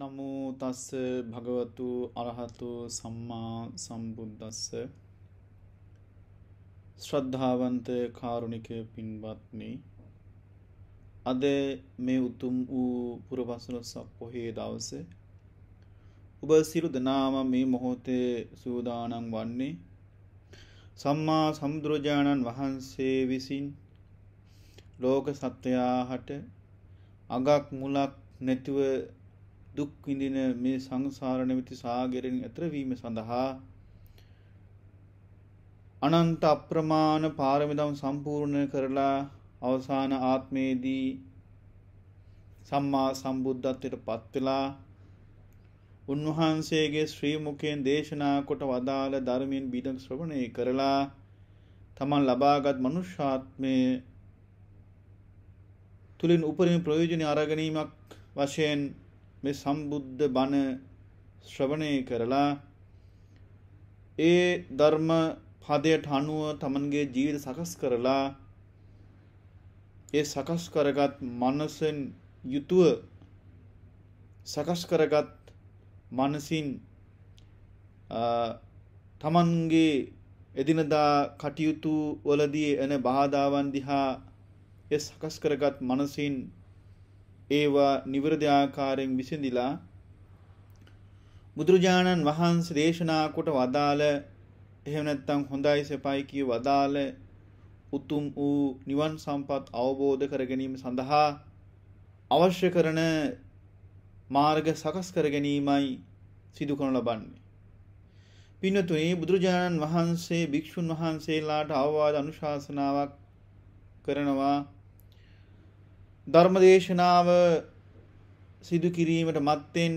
නමෝ තස්ස භගවතු අරහතු සම්මා සම්බුද්දස්ස ශ්‍රද්ධාවන්ත කාරුණික පින්වත්නි අද මේ උතුම් වූ පුරවසනසක් පොහේ දවසේ ඔබ සියලු දෙනාම මේ මොහොතේ සූදානම් වන්නේ සම්මා සම්බුදුරජාණන් වහන්සේ විසින් ලෝක සත්වයාට අගක් මුලක් නැතිව දුක් විඳින මේ සංසාර නැමැති සාගරයෙන් ඈතර වීම සඳහා අනන්ත අප්‍රමාණ පාරමිතම් සම්පූර්ණ කරලා අවසාන ආත්මයේදී සම්මා සම්බුද්ධත්වයට පත් වෙලා උන්වහන්සේගේ ශ්‍රී මුඛයෙන් දේශනා කොට වදාළ ධර්මයෙන් බිඳ ශ්‍රවණය කරලා තමන් ලබාගත් මනුෂ්‍යාත්මය තුලින් උපරිම ප්‍රයෝජන අරගැනීමක් වශයෙන් මේ සම්බුද්ධ බණ ශ්‍රවණය කරලා ඒ ධර්ම පදයට අනුව තමන්ගේ ජීවිත සකස් කරලා ඒ සකස් කරගත් මනසෙන් යුතුව සකස් කරගත් මනසින් තමන්ගේ එදිනදා කටයුතු වලදී එන බාධාවන් දිහා ඒ සකස් කරගත් මනසින් ඒවා නිවරද ආකාරයෙන් විසඳිලා බුදුරජාණන් වහන්සේ දේශනා කොට වදාළ එහෙම නැත්නම් හොඳයි සපයි කිය වදාළ උතුම් වූ නිවන් සම්පත් අවබෝධ කර ගැනීම සඳහා අවශ්‍ය කරන මාර්ග සකස් කර ගැනීමයි සිදු කරනු ලබන්නේ. පින්නතුනි බුදුරජාණන් වහන්සේ භික්ෂුන් වහන්සේලාට අවවාද අනුශාසනාවක් කරනවා ධර්මදේශනාව සිදු කිරීමට මත්තෙන්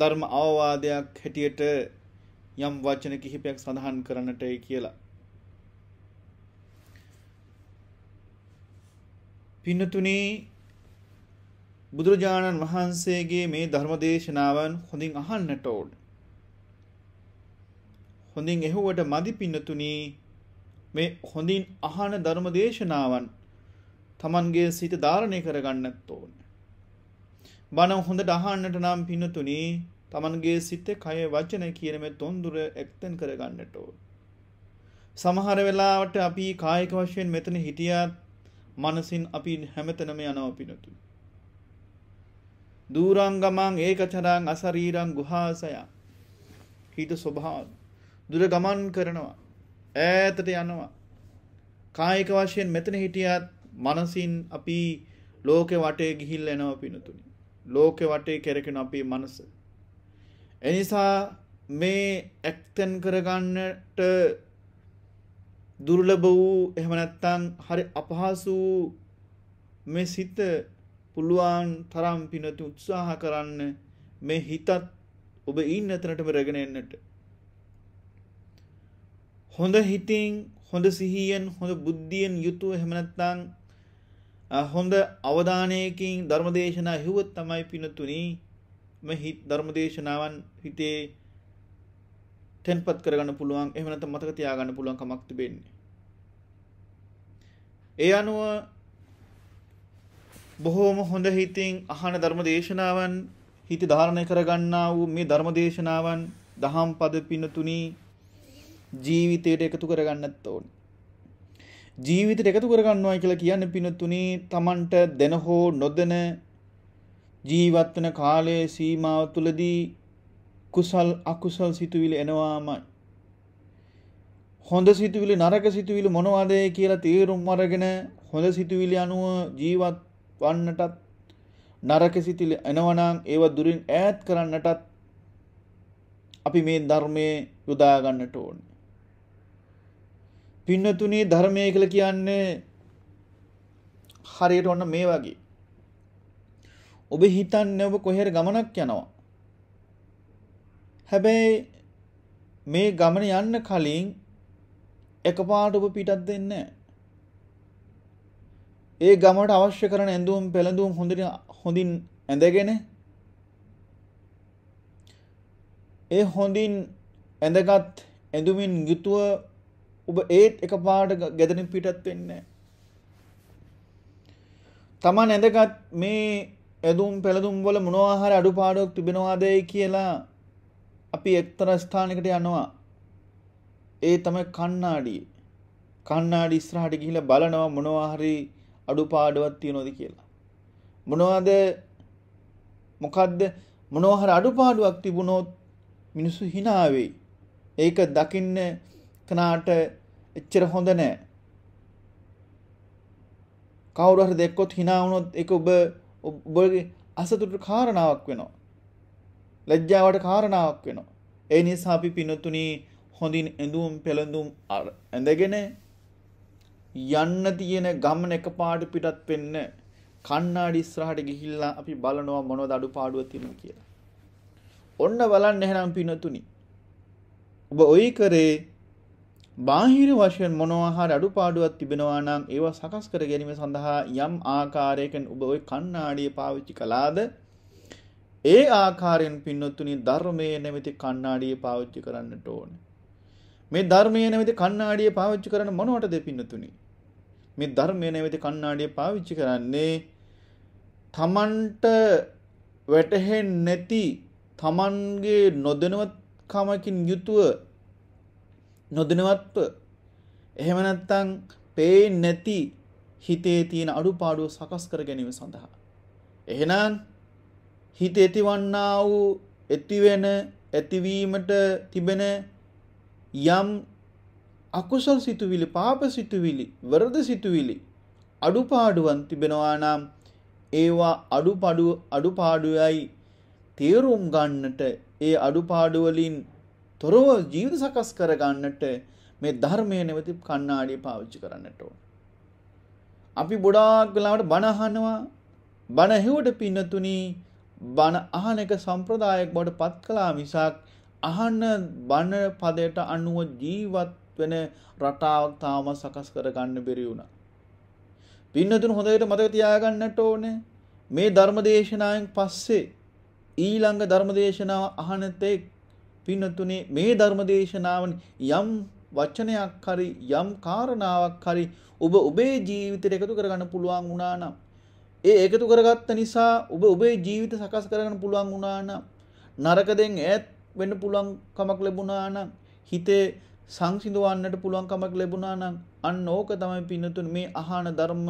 ධර්ම අවවාදයක් හැටියට යම් වචන කිහිපයක් සඳහන් කරන්නටයි කියලා. පින්නතුනි බුදුරජාණන් වහන්සේගේ මේ ධර්මදේශනාවන් හොඳින් අහන්නට ඕන. හොඳින් එහුවට මදි පින්නතුනි මේ හොඳින් අහන ධර්මදේශනාවන් තමන්ගේ සිත ධාරණය කරගන්නත් ඕන. බණ හොඳ ඩහන්නට නම් පින්නතුනි තමන්ගේ සිත කය වචන කියන මේ තොන්දුර එක්තෙන් කරගන්නට ඕන. සමහර වෙලාවට අපි කායික වශයෙන් මෙතන හිටියත් මනසින් අපි හැමතැනම යනවා පින්නතුනි. දූරංගමං ඒකචරං අසරීරං ගුහාසය හිත ස්වභාව දුර ගමන් කරනවා ඈතට යනවා කායික වශයෙන් මෙතන හිටියත් මනසින් අපි ලෝකෙ වටේ ගිහිල් එනව පිනතුනි. ලෝකෙ වටේ කෙරකෙන අපේ මනස. එනිසා මේ ඇක්තැන් කරගන්නට දුර්ලභ වූ එහෙම නැත්නම් හරි අපහසු මේ සිත පුළුවන් තරම් පිනතු උත්සාහ කරන්න මේ හිතත් ඔබ ඉන්න තැනටම රැගෙන එන්නට හොඳ හිතින් හොඳ සිහියෙන් හොඳ බුද්ධියෙන් යුතුව එහෙම නැත්නම් හොඳ අවධානයකින් ධර්මදේශනා හෙවත් තමයි පිනතුනි මෙහි ධර්මදේශනාවන් හිතේ තැන්පත් කරගන්න පුළුවන් එහෙම නැත්නම් මතක තියාගන්න පුළුවන් කමක් තිබෙන්නේ. ඒ අනුව බොහෝම හොඳ හිතින් අහන ධර්මදේශනාවන් හිත ධාරණය කරගන්නා වූ මේ ධර්මදේශනාවන් දහම් පද පිනතුනි ජීවිතයට එකතු කරගන්නත් ඕනේ. ජීවිතයට එකතු කරගන්නවයි කියලා කියන්නේ පිනතුනේ Tamanට දෙන හෝ නොදෙන ජීවත් වෙන කාලයේ සීමාව තුළදී කුසල් අකුසල් සිතුවිලි එනවාමයි හොඳ සිතුවිලි නරක සිතුවිලි මොනවද කියලා තීරුම් අරගෙන හොඳ සිතුවිලි අනුව ජීවත් වන්නටත් නරක සිතුවිලි එනවනම් ඒව දුරින් ඈත් කරන්නටත් අපි මේ ධර්මයේ යොදා ගන්නට ඕනේ. පින්නතුනේ ධර්මය කියලා කියන්නේ හරියට ඔන්න මේ වගේ. ඔබ හිතන්නේ ඔබ කොහෙර ගමනක් යනවා. හැබැයි මේ ගමන යන්න කලින් එකපාරට ඔබ පිටත් දෙන්නේ ඒ ගමට අවශ්‍ය කරන ඇඳුම් පෙළඳුම් හොඳින් හොඳින් ඇඳගෙන ඒ හොඳින් ඇඳගත් ඇඳුමින් යුතුව ඔබ ඒත් එකපාරට ගැදෙනින් පිටත් වෙන්නේ තමන් ඇඳගත් මේ ඇඳුම් පැළඳුම් වල මොනවා හරි අඩුපාඩුවක් තිබෙනවාදයි කියලා අපි එක්තරා ස්ථානයකට යනවා. ඒ තමයි කණ්ණාඩිය. කණ්ණාඩි ඉස්සරහට ගිහිල්ලා බලනවා මොනවා හරි අඩුපාඩුවක් තියනවද කියලා. මොනවද මොකද්ද මොනවා හරි අඩුපාඩුවක් තිබුණොත් මිනිස්සු hina වෙයි. ඒක දකින්නේ කෙනාට එච්චර හොඳ නෑ. කවුරු හරි දැක්කොත් hina වුණොත් ඒක ඔබ ඔබගේ අසතුටට කාරණාවක් වෙනවා. ලැජ්ජාවට කාරණාවක් වෙනවා. ඒ නිසා අපි පිනතුණි හොඳින් ඇඳුම් පෙළඳුම් ඇඳගෙන යන්න තියෙන ගමන එකපාරට පිටත් වෙන්න කණ්ණාඩි ඉස්සරහට ගිහිල්ලා අපි බලනවා මොනවද අඩුපාඩුව තියෙනවා කියලා. ඔන්න බලන්න එහෙනම් පිනතුණි. ඔබ ওই කරේ බාහිර වශයෙන් මොනවාහාර අඩුපාඩුවක් තිබෙනවා නම් ඒවා සකස් කර ගැනීම සඳහා යම් ආකාරයකින් ඔබ ওই කණ්ණාඩිය පාවිච්චි කළාද ඒ ආකාරයෙන් පින්නොත්තුනි ධර්මයේ නැමැති කණ්ණාඩිය පාවිච්චි කරන්නට ඕන. මේ ධර්මයේ නැමැති කණ්ණාඩිය පාවිච්චි කරන්න මොනවටද පින්නොත්තුනි? මේ ධර්මයේ නැමැති කණ්ණාඩිය පාවිච්චි කරන්නේ තමන්ට වැටහෙන්නේ නැති තමන්ගේ නොදැනුවත්කමකින් යුතුව නොදනවත්ව එහෙම නැත්නම් පේන්නේ නැති හිතේ තියෙන අඩුපාඩුව සකස් කර ගැනීම සඳහා එහෙනම් හිත ඇතිවන්නා වූ ඇතිවෙන ඇතිවීමට තිබෙන යම් අකුසල් සිතුවිලි පාප සිතුවිලි වරද සිතුවිලි අඩුපාඩුවන් තිබෙනවා නම් ඒවා අඩුපාඩු අඩුපාඩුවයි තේරුම් ගන්නට ඒ අඩුපාඩු වලින් තොරව ජීවිත සකස් කරගන්නට මේ ධර්මය නැවති කණ්ණාඩිය පාවිච්චි කරන්නට ඕන. අපි ගොඩාක් වෙලාවට බණ අහනවා බණ ඇහුවට පින්නතුනි බණ අහන එක සම්ප්‍රදායක් බවට පත් කළා මිසක් අහන බණ පදයට අනුව ජීවත් වෙන රටාවක් තාම සකස් කරගන්න බැරි වුණා. පින්නතුන් හොඳට මතක තියාගන්නට ඕනේ මේ ධර්මදේශනාවෙන් පස්සේ ඊළඟ ධර්මදේශනාව අහන තෙක් පින්නතුනේ මේ ධර්මදේශනාවන් යම් වචනයක් හරි යම් කාරණාවක් හරි ඔබ ඔබේ ජීවිතයට එකතු කරගන්න පුළුවන් වුණා නම් ඒ එකතු කරගත්ත නිසා ඔබ ඔබේ ජීවිත සකස් කරගන්න පුළුවන් වුණා නම් නරකයෙන් ඈත් වෙන්න පුළුවන් කමක් ලැබුණා නම් හිතේ සංසිඳවන්නට පුළුවන් කමක් ලැබුණා නම් අන්න ඕක තමයි පින්නතුනේ මේ අහන ධර්ම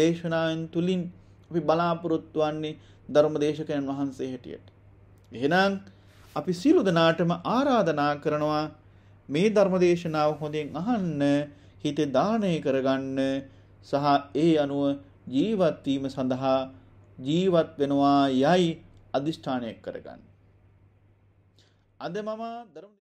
දේශනාවෙන් තුලින් අපි බලාපොරොත්තු වන්නේ ධර්මදේශකයන් වහන්සේ හැටියට. එහෙනම් අපි සියලු දෙනාටම ආරාධනා කරනවා මේ ධර්මදේශනාව හොඳින් අහන්න හිතේ දානය කරගන්න සහ ඒ අනුව ජීවත් වීම සඳහා ජීවත් වෙනවා යයි අදිෂ්ඨානය කරගන්න. අද මම ධර්ම